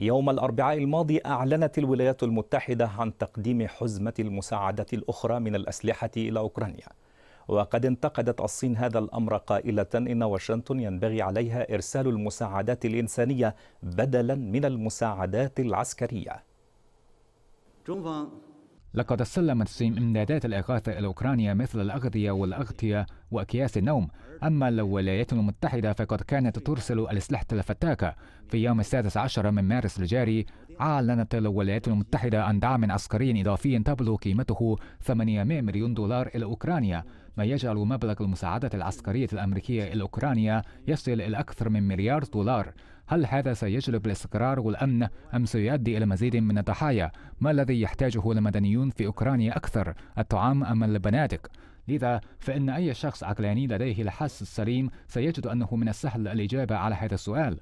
يوم الأربعاء الماضي أعلنت الولايات المتحدة عن تقديم حزمة المساعدات الأخرى من الأسلحة إلى أوكرانيا وقد انتقدت الصين هذا الأمر قائلة إن واشنطن ينبغي عليها إرسال المساعدات الإنسانية بدلا من المساعدات العسكرية لقد سلمت الصين إمدادات الإغاثة إلى أوكرانيا مثل الأغذية والأغطية وأكياس النوم أما الولايات المتحدة فقد كانت ترسل الأسلحة الفتاكة في يوم السادس عشر من مارس الجاري أعلنت الولايات المتحدة عن دعم عسكري إضافي تبلغ قيمته 800 مليون دولار إلى أوكرانيا ما يجعل مبلغ المساعدة العسكرية الأمريكية إلى أوكرانيا يصل إلى أكثر من مليار دولار هل هذا سيجلب الاستقرار والأمن أم سيؤدي إلى مزيد من الضحايا؟ ما الذي يحتاجه المدنيون في أوكرانيا أكثر؟ الطعام أم البنادق؟ لذا فإن أي شخص عقلاني لديه الحس السليم سيجد أنه من السهل الإجابة على هذا السؤال